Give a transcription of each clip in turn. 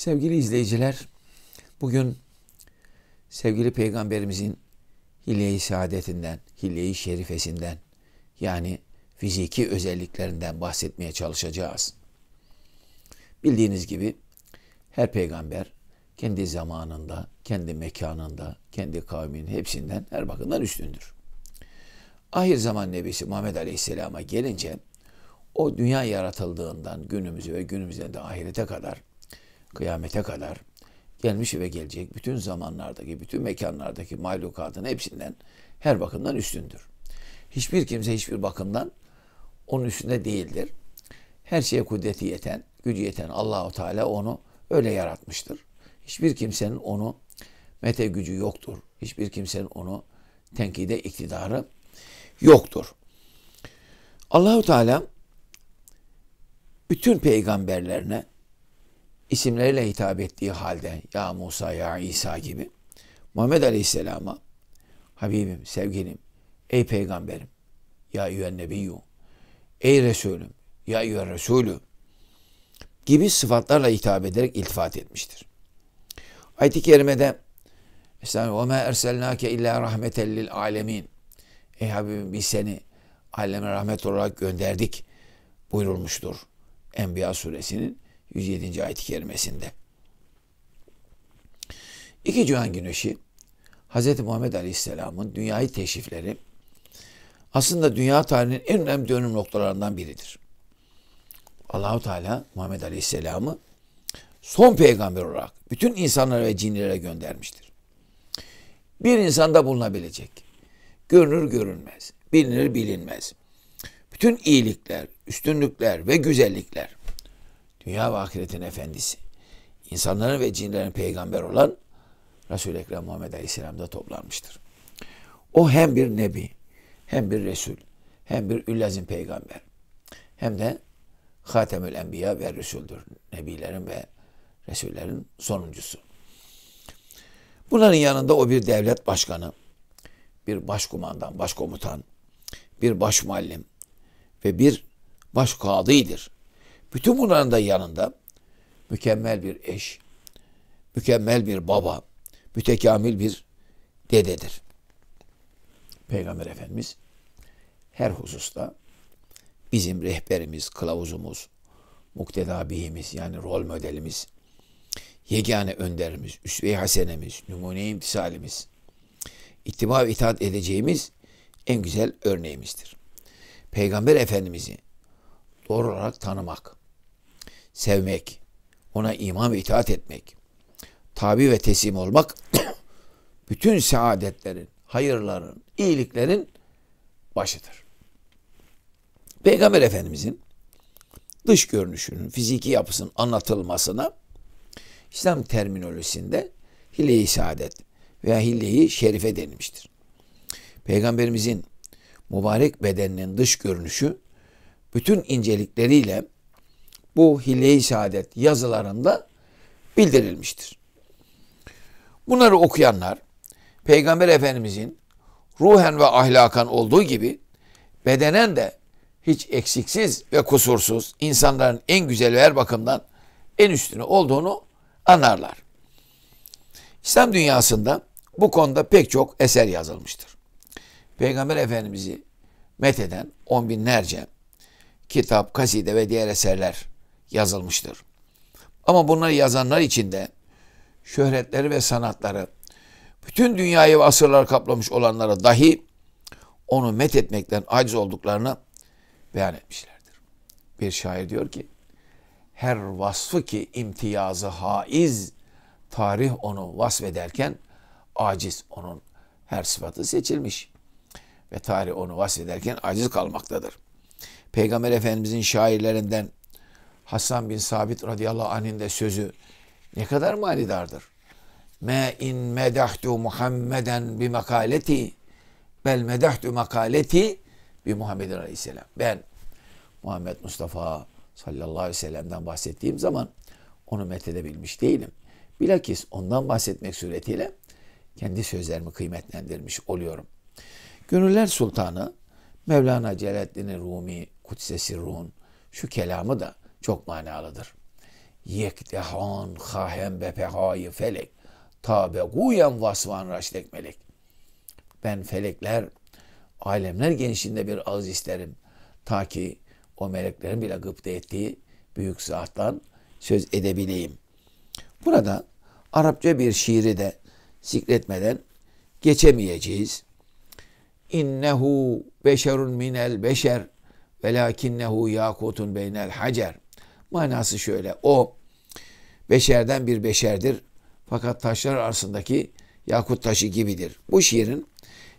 Sevgili izleyiciler, bugün sevgili peygamberimizin hilye-i saadetinden, hilye-i şerifesinden yani fiziki özelliklerinden bahsetmeye çalışacağız. Bildiğiniz gibi her peygamber kendi zamanında, kendi mekanında, kendi kavminin hepsinden her bakımdan üstündür. Ahir zaman nebisi Muhammed Aleyhisselam'a gelince o dünya yaratıldığından günümüzü ve günümüzden de ahirete kadar kıyamete kadar gelmiş ve gelecek bütün zamanlardaki, bütün mekanlardaki mahlukatın hepsinden her bakımdan üstündür. Hiçbir kimse hiçbir bakımdan onun üstünde değildir. Her şeye kudreti yeten, gücü yeten Allahu Teala onu öyle yaratmıştır. Hiçbir kimsenin onu mete gücü yoktur. Hiçbir kimsenin onu tenkide iktidarı yoktur. Allahu Teala bütün peygamberlerine isimleriyle hitap ettiği halde ya Musa ya İsa gibi Muhammed Aleyhisselam'a Habibim, sevgilim, ey peygamberim, ya yüven nebiyyü, ey Resulüm, ya yüven Resulü gibi sıfatlarla hitap ederek iltifat etmiştir. Ayet-i Kerime'de Estağfirullah. وَمَا اَرْسَلْنَاكَ اِلَّا رَحْمَةً لِلْعَالَمِينَ Ey Habibim biz seni aleme rahmet olarak gönderdik buyurulmuştur Enbiya suresinin 107. ayet-i kerimesinde. İki cihan güneşi Hz. Muhammed Aleyhisselam'ın dünyayı teşrifleri aslında dünya tarihinin en önemli dönüm noktalarından biridir. Allahu Teala Muhammed Aleyhisselam'ı son peygamber olarak bütün insanlara ve cinlere göndermiştir. Bir insanda bulunabilecek, görünür görünmez, bilinir bilinmez, bütün iyilikler, üstünlükler ve güzellikler dünya ve ahiretin efendisi, insanların ve cinlerin peygamber olan Resul-i Ekrem Muhammed Aleyhisselam'da toplanmıştır. O hem bir nebi, hem bir resul, hem bir üllezin peygamber, hem de Hatemül Enbiya ve Resul'dür. Nebilerin ve Resullerin sonuncusu. Bunların yanında o bir devlet başkanı, bir başkumandan, başkomutan, bir başmuallim ve bir başkadıdır. Bütün bunların da yanında mükemmel bir eş, mükemmel bir baba, mütekamil bir dededir. Peygamber Efendimiz her hususta bizim rehberimiz, kılavuzumuz, muktedabihimiz yani rol modelimiz, yegane önderimiz, üsve-i hasenemiz, numune imtisalimiz, ittiba ve itaat edeceğimiz en güzel örneğimizdir. Peygamber Efendimiz'i doğru olarak tanımak, sevmek, ona iman ve itaat etmek, tabi ve teslim olmak bütün saadetlerin, hayırların, iyiliklerin başıdır. Peygamber Efendimizin dış görünüşünün, fiziki yapısının anlatılmasına İslam terminolojisinde hile-i saadet veya hille-i şerife denilmiştir. Peygamberimizin mübarek bedeninin dış görünüşü bütün incelikleriyle bu hile-i saadet yazılarında bildirilmiştir. Bunları okuyanlar Peygamber Efendimizin ruhen ve ahlakan olduğu gibi bedenen de hiç eksiksiz ve kusursuz insanların en güzel ve her bakımdan en üstünü olduğunu anlarlar. İslam dünyasında bu konuda pek çok eser yazılmıştır. Peygamber Efendimiz'i metheden on binlerce kitap, kaside ve diğer eserler yazılmıştır. Ama bunları yazanlar içinde şöhretleri ve sanatları bütün dünyayı ve asırlar kaplamış olanlara dahi onu met etmekten aciz olduklarını beyan etmişlerdir. Bir şair diyor ki, her vasfı ki imtiyazı haiz, tarih onu vasfederken aciz onun her sıfatı seçilmiş. Ve tarih onu vasfederken aciz kalmaktadır. Peygamber Efendimizin şairlerinden Hasan bin Sabit radıyallahu anh'in de sözü ne kadar manidardır. Me in medahtu Muhammeden bi makaleti bel medahtu makaleti bi Muhammed aleyhisselam. Ben Muhammed Mustafa sallallahu aleyhi ve sellem'den bahsettiğim zaman onu methedebilmiş değilim. Bilakis ondan bahsetmek suretiyle kendi sözlerimi kıymetlendirmiş oluyorum. Gönüller Sultanı Mevlana Celaleddin Rumi Kutsesi Ruh'un şu kelamı da çok manalıdır. Yekdehan, hahem be pehayı felek tabe guyen vasvan raşlek melek. Ben felekler, alemler genişliğinde bir ağız isterim. Ta ki o meleklerin bile gıpta ettiği büyük zattan söz edebileyim. Burada Arapça bir şiiri de zikretmeden geçemeyeceğiz. İnnehu beşerun minel beşer velakinnehu yakutun beynel hacer. Manası şöyle. O beşerden bir beşerdir. Fakat taşlar arasındaki yakut taşı gibidir. Bu şiirin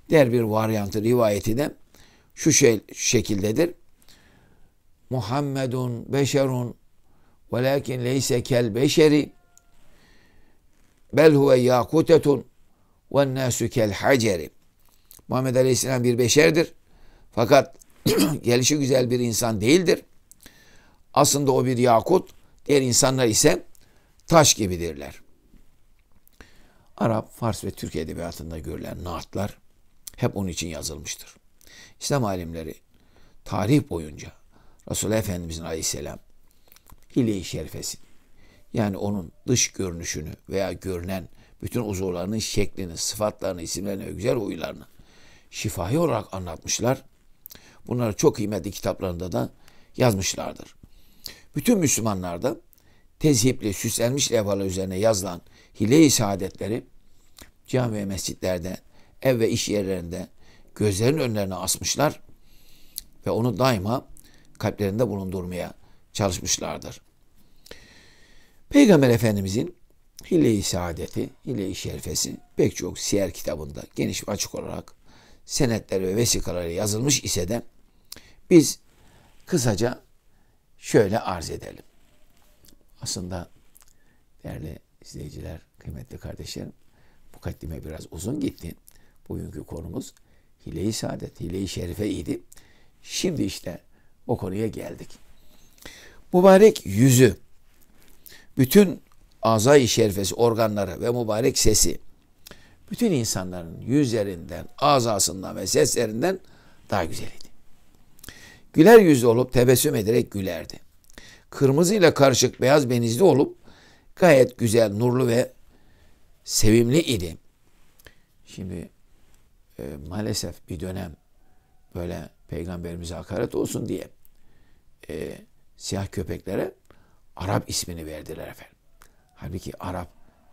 diğer bir varyantı rivayeti de şu şey, şekildedir. Muhammedun beşerun velakin leyse kel beşeri bel huve yakutetun ve nâsü kel haceri. Muhammed Aleyhisselam bir beşerdir. Fakat gelişi güzel bir insan değildir. Aslında o bir yakut, diğer insanlar ise taş gibidirler. Arap, Fars ve Türk edebiyatında görülen naatlar hep onun için yazılmıştır. İslam alimleri tarih boyunca Resulullah Efendimizin aleyhisselam hile-i şerifesini yani onun dış görünüşünü veya görünen bütün uzuvlarının şeklini, sıfatlarını, isimlerini ve güzel huylarını şifahi olarak anlatmışlar. Bunları çok kıymetli kitaplarında da yazmışlardır bütün Müslümanlarda tezhipli, süslenmiş levhalar üzerine yazılan hile-i saadetleri cami ve mescitlerde, ev ve iş yerlerinde gözlerin önlerine asmışlar ve onu daima kalplerinde bulundurmaya çalışmışlardır. Peygamber Efendimizin Hile-i Saadeti, Hile-i şerfesi pek çok siyer kitabında geniş ve açık olarak senetler ve vesikaları yazılmış ise de biz kısaca şöyle arz edelim. Aslında değerli izleyiciler, kıymetli kardeşlerim, bu kaddime biraz uzun gitti. Bugünkü konumuz hile-i saadet, hile-i şerife idi. Şimdi işte o konuya geldik. Mübarek yüzü, bütün azay-i şerifesi, organları ve mübarek sesi, bütün insanların yüzlerinden, azasından ve seslerinden daha güzeli. Güler yüzlü olup tebessüm ederek gülerdi. Kırmızı ile karışık beyaz benizli olup gayet güzel, nurlu ve sevimli idi. Şimdi e, maalesef bir dönem böyle peygamberimize hakaret olsun diye e, siyah köpeklere Arap ismini verdiler efendim. Halbuki Arap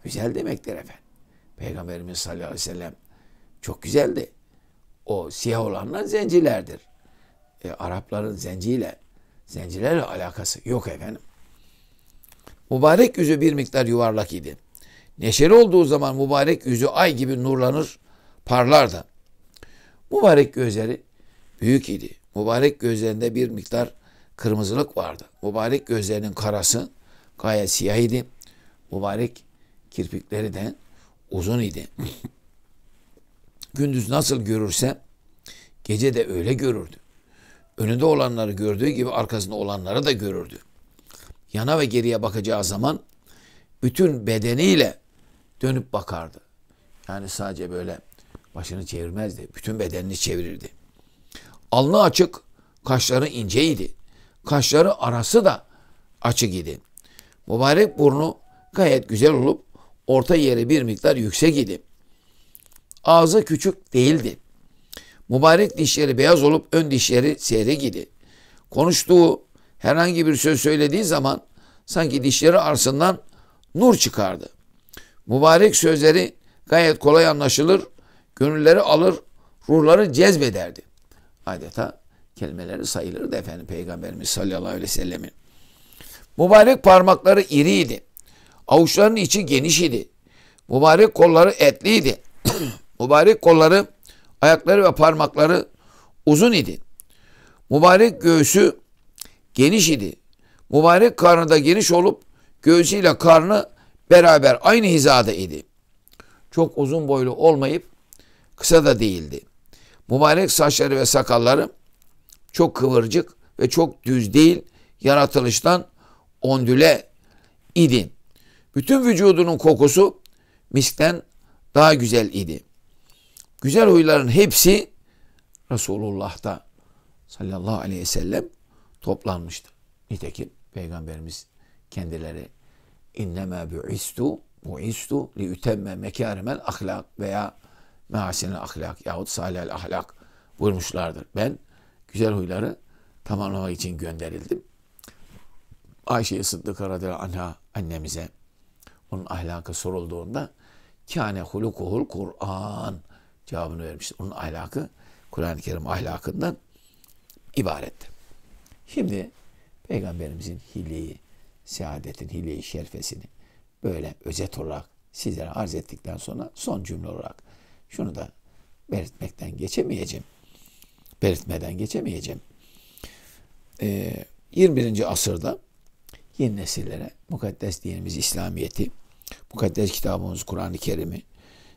güzel demektir efendim. Peygamberimiz sallallahu aleyhi ve sellem çok güzeldi. O siyah olanlar zencilerdir e, Arapların zenciyle, zencilerle alakası yok efendim. Mübarek yüzü bir miktar yuvarlak idi. Neşeli olduğu zaman mübarek yüzü ay gibi nurlanır, parlardı. Mübarek gözleri büyük idi. Mübarek gözlerinde bir miktar kırmızılık vardı. Mübarek gözlerinin karası gayet siyah idi. Mübarek kirpikleri de uzun idi. Gündüz nasıl görürse gece de öyle görürdü önünde olanları gördüğü gibi arkasında olanları da görürdü. Yana ve geriye bakacağı zaman bütün bedeniyle dönüp bakardı. Yani sadece böyle başını çevirmezdi. Bütün bedenini çevirirdi. Alnı açık, kaşları inceydi. Kaşları arası da açık idi. Mübarek burnu gayet güzel olup orta yeri bir miktar yüksek idi. Ağzı küçük değildi. Mübarek dişleri beyaz olup ön dişleri seyre gidi. Konuştuğu herhangi bir söz söylediği zaman sanki dişleri arasından nur çıkardı. Mübarek sözleri gayet kolay anlaşılır, gönülleri alır, ruhları cezbederdi. Adeta kelimeleri sayılırdı efendim Peygamberimiz sallallahu aleyhi ve sellemin. Mübarek parmakları iriydi. Avuçlarının içi geniş idi. Mübarek kolları etliydi. mübarek kolları Ayakları ve parmakları uzun idi. Mübarek göğsü geniş idi. Mübarek karnı da geniş olup göğsüyle karnı beraber aynı hizada idi. Çok uzun boylu olmayıp kısa da değildi. Mübarek saçları ve sakalları çok kıvırcık ve çok düz değil, yaratılıştan ondüle idi. Bütün vücudunun kokusu miskten daha güzel idi güzel huyların hepsi Resulullah'ta sallallahu aleyhi ve sellem toplanmıştı. Nitekim Peygamberimiz kendileri inneme bu'istu bu'istu li ütemme mekârimel ahlak veya mehasinel ahlak yahut salihel ahlak buyurmuşlardır. Ben güzel huyları tamamlamak için gönderildim. Ayşe Sıddık'a radıyallahu anha annemize onun ahlakı sorulduğunda kâne hulukuhul Kur'an cevabını vermiştir. Onun ahlakı Kur'an-ı Kerim ahlakından ibarettir. Şimdi Peygamberimizin hili, saadetin hili şerfesini böyle özet olarak sizlere arz ettikten sonra son cümle olarak şunu da belirtmekten geçemeyeceğim. Belirtmeden geçemeyeceğim. Ee, 21. asırda yeni nesillere mukaddes dinimiz İslamiyet'i, mukaddes kitabımız Kur'an-ı Kerim'i,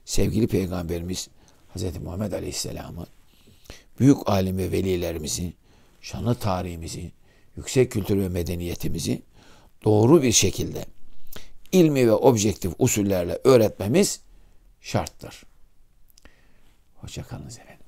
sevgili peygamberimiz Hz. Muhammed Aleyhisselam'ı, büyük alim ve velilerimizi, şanlı tarihimizi, yüksek kültür ve medeniyetimizi doğru bir şekilde ilmi ve objektif usullerle öğretmemiz şarttır. Hoşçakalınız efendim.